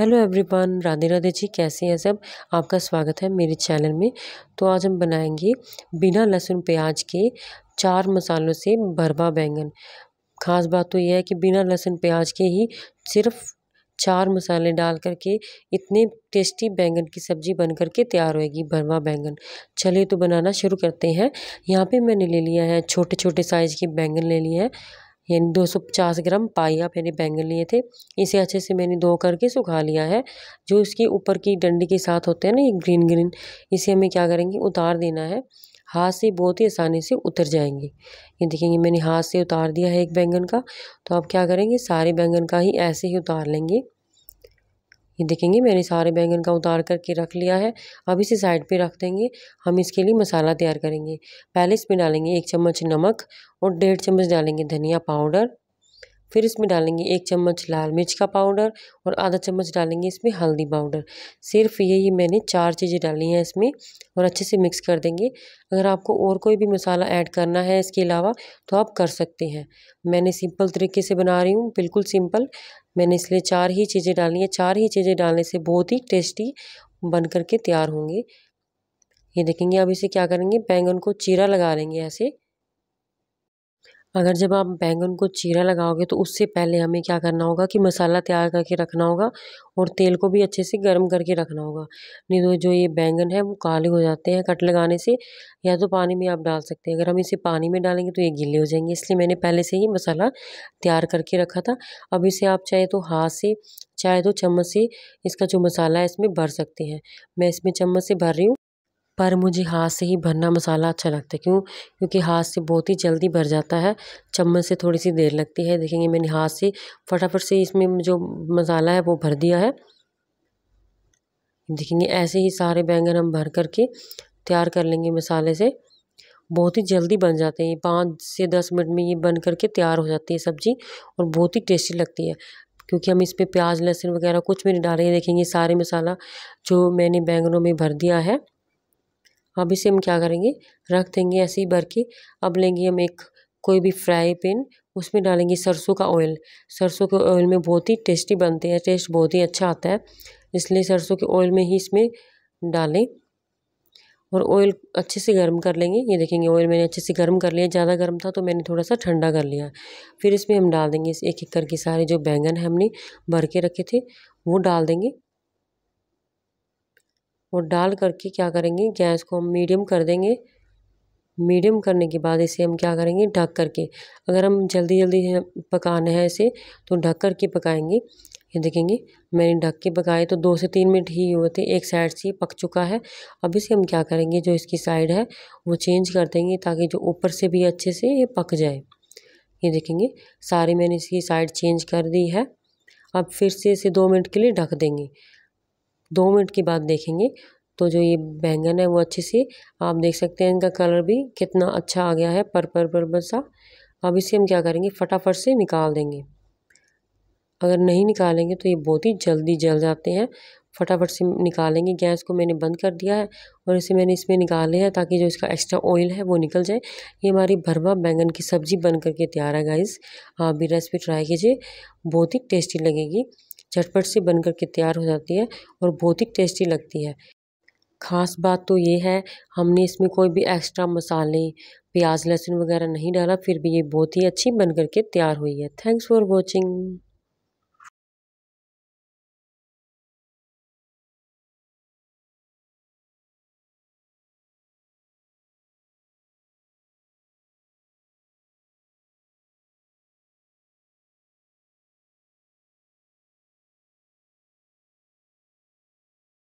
hello everyone Radhe Radhe ji कैसे हैं सब आपका स्वागत है मेरे चैनल में तो आज हम बनाएंगे बिना लहसुन प्याज के चार मसालों से भरवा बैंगन खास बात तो यह है कि बिना लहसुन प्याज के ही सिर्फ चार मसाले डाल करके इतने टेस्टी बैंगन की सब्ज़ी बन करके तैयार होएगी भरवा बैंगन चलिए तो बनाना शुरू करते हैं यहाँ पे मैंने ले लिया है छोटे छोटे साइज़ के बैंगन ले लिए हैं यानी दो सौ पचास ग्राम पाइया मैंने बैंगन लिए थे इसे अच्छे से मैंने धो करके सुखा लिया है जो इसकी ऊपर की डंडी के साथ होते हैं ना ये ग्रीन ग्रीन इसे हमें क्या करेंगे उतार देना है हाथ से बहुत ही आसानी से उतर जाएंगे ये देखेंगे मैंने हाथ से उतार दिया है एक बैंगन का तो आप क्या करेंगे सारे बैंगन का ही ऐसे ही उतार लेंगे ये देखेंगे मैंने सारे बैंगन का उतार करके रख लिया है अब इसे साइड पे रख देंगे हम इसके लिए मसाला तैयार करेंगे पहले इसमें डालेंगे एक चम्मच नमक और डेढ़ चम्मच डालेंगे धनिया पाउडर फिर इसमें डालेंगे एक चम्मच लाल मिर्च का पाउडर और आधा चम्मच डालेंगे इसमें हल्दी पाउडर सिर्फ यही मैंने चार चीज़ें डाली हैं इसमें और अच्छे से मिक्स कर देंगे अगर आपको और कोई भी मसाला ऐड करना है इसके अलावा तो आप कर सकते हैं मैंने सिंपल तरीके से बना रही हूँ बिल्कुल सिंपल मैंने इसलिए चार ही चीज़ें डाली हैं चार ही चीज़ें डालने से बहुत ही टेस्टी बन करके तैयार होंगे ये देखेंगे अब इसे क्या करेंगे बैंगन को चीरा लगा लेंगे ऐसे अगर जब आप बैंगन को चीरा लगाओगे तो उससे पहले हमें क्या करना होगा कि मसाला तैयार करके रखना होगा और तेल को भी अच्छे से गर्म करके रखना होगा नहीं तो जो ये बैंगन है वो काले हो जाते हैं कट लगाने से या तो पानी में आप डाल सकते हैं अगर हम इसे पानी में डालेंगे तो ये गीले हो जाएंगे इसलिए मैंने पहले से ही मसाला तैयार करके रखा था अब इसे आप चाहे तो हाथ से चाहे तो चम्मच से इसका जो मसाला है इसमें भर सकते हैं मैं इसमें चम्मच से भर रही हूँ पर मुझे हाथ से ही भरना मसाला अच्छा लगता है क्यों क्योंकि हाथ से बहुत ही जल्दी भर जाता है चम्मच से थोड़ी सी देर लगती है देखेंगे मैंने हाथ से फटाफट से इसमें जो मसाला है वो भर दिया है देखेंगे ऐसे ही सारे बैंगन हम भर करके तैयार कर लेंगे मसाले से बहुत ही जल्दी बन जाते हैं पाँच से दस मिनट में ये बन करके तैयार हो जाती है सब्ज़ी और बहुत ही टेस्टी लगती है क्योंकि हम इस पर प्याज लहसुन वगैरह कुछ भी नहीं हैं देखेंगे सारे मसाला जो मैंने बैंगनों में भर दिया है हाँ, अब इसे हम क्या करेंगे रख देंगे ऐसे ही भर के अब लेंगे हम एक कोई भी फ्राई पेन उसमें डालेंगे सरसों का ऑयल सरसों के ऑयल में बहुत ही टेस्टी बनते हैं टेस्ट बहुत ही अच्छा आता है इसलिए सरसों के ऑयल में ही इसमें डालें और ऑयल अच्छे से गर्म कर लेंगे ये देखेंगे ऑयल मैंने अच्छे से गर्म कर लिया ज़्यादा गर्म था तो मैंने थोड़ा सा ठंडा कर लिया फिर इसमें हम डाल देंगे इस एक एक करके सारे जो बैंगन है हमने भर के रखे थे वो डाल देंगे और डाल करके क्या करेंगे गैस को हम मीडियम कर देंगे मीडियम करने के बाद इसे हम क्या करेंगे ढक करके अगर हम जल्दी जल्दी पकाना है इसे तो ढक करके पकाएंगे ये देखेंगे मैंने ढक के पकाए तो दो से तीन मिनट ही हुए थे एक साइड से पक चुका है अब इसे हम क्या करेंगे जो इसकी साइड है वो चेंज कर देंगे ताकि जो ऊपर से भी अच्छे से ये पक जाए ये देखेंगे सारी मैंने इसकी साइड चेंज कर दी है अब फिर से इसे दो मिनट के लिए ढक देंगे दो मिनट के बाद देखेंगे तो जो ये बैंगन है वो अच्छे से आप देख सकते हैं इनका कलर भी कितना अच्छा आ गया है पर पर पर पर सा अब इसे हम क्या करेंगे फटाफट से निकाल देंगे अगर नहीं निकालेंगे तो ये बहुत ही जल्दी जल जाते हैं फटाफट से निकालेंगे गैस को मैंने बंद कर दिया है और इसे मैंने इसमें निकाले हैं ताकि जो इसका एक्स्ट्रा ऑयल है वो निकल जाए ये हमारी भरवा बैंगन की सब्ज़ी बन करके तैयार है गाइस आप भी रेसिपी ट्राई कीजिए बहुत ही टेस्टी लगेगी झटपट से बन के तैयार हो जाती है और बहुत ही टेस्टी लगती है ख़ास बात तो ये है हमने इसमें कोई भी एक्स्ट्रा मसाले प्याज लहसुन वगैरह नहीं डाला फिर भी ये बहुत ही अच्छी बन करके तैयार हुई है थैंक्स फॉर वॉचिंग